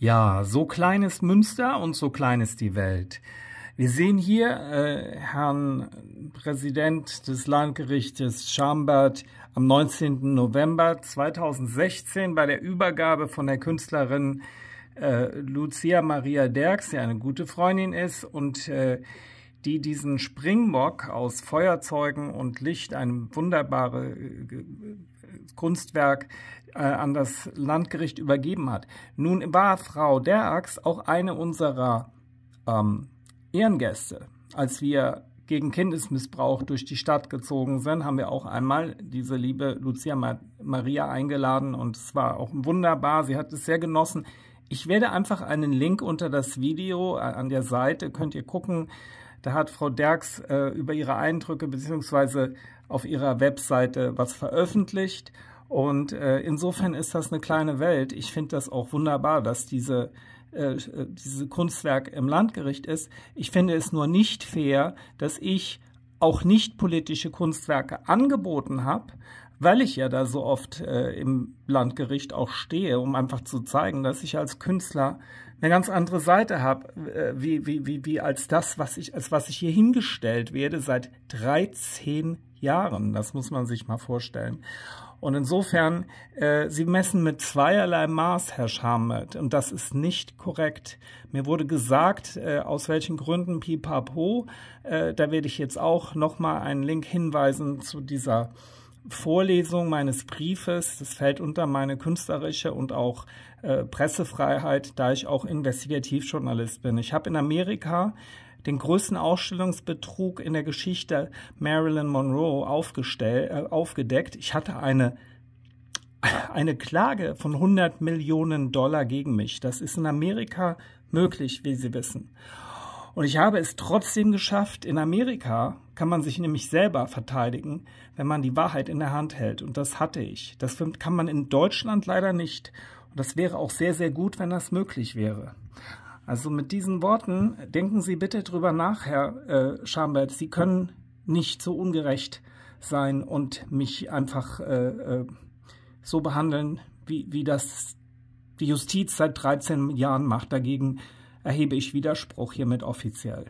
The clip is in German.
Ja, so klein ist Münster und so klein ist die Welt. Wir sehen hier äh, Herrn Präsident des Landgerichtes Schambert am 19. November 2016 bei der Übergabe von der Künstlerin äh, Lucia Maria Derks, die eine gute Freundin ist und äh, die diesen Springbock aus Feuerzeugen und Licht, eine wunderbare äh, Kunstwerk äh, an das Landgericht übergeben hat. Nun war Frau Derachs auch eine unserer ähm, Ehrengäste. Als wir gegen Kindesmissbrauch durch die Stadt gezogen sind, haben wir auch einmal diese liebe Lucia Maria eingeladen und es war auch wunderbar. Sie hat es sehr genossen. Ich werde einfach einen Link unter das Video äh, an der Seite, könnt ihr gucken, da hat Frau Derks äh, über ihre Eindrücke beziehungsweise auf ihrer Webseite was veröffentlicht. Und äh, insofern ist das eine kleine Welt. Ich finde das auch wunderbar, dass diese, äh, äh, dieses Kunstwerk im Landgericht ist. Ich finde es nur nicht fair, dass ich auch nicht politische Kunstwerke angeboten habe, weil ich ja da so oft äh, im Landgericht auch stehe, um einfach zu zeigen, dass ich als Künstler eine ganz andere Seite habe, äh, wie, wie, wie, wie als das, was ich, als was ich hier hingestellt werde seit 13 Jahren. Das muss man sich mal vorstellen. Und insofern, äh, Sie messen mit zweierlei Maß, Herr Schamert, und das ist nicht korrekt. Mir wurde gesagt, äh, aus welchen Gründen pipapo, äh, da werde ich jetzt auch nochmal einen Link hinweisen zu dieser Vorlesung meines Briefes, das fällt unter meine künstlerische und auch äh, Pressefreiheit, da ich auch Investigativjournalist bin. Ich habe in Amerika den größten Ausstellungsbetrug in der Geschichte Marilyn Monroe aufgestellt, äh, aufgedeckt. Ich hatte eine eine Klage von 100 Millionen Dollar gegen mich. Das ist in Amerika möglich, wie Sie wissen. Und ich habe es trotzdem geschafft. In Amerika kann man sich nämlich selber verteidigen, wenn man die Wahrheit in der Hand hält. Und das hatte ich. Das kann man in Deutschland leider nicht. Und das wäre auch sehr, sehr gut, wenn das möglich wäre. Also mit diesen Worten denken Sie bitte drüber nach, Herr äh, Schambert. Sie können nicht so ungerecht sein und mich einfach äh, äh, so behandeln, wie, wie das die Justiz seit 13 Jahren macht. Dagegen erhebe ich Widerspruch hiermit offiziell.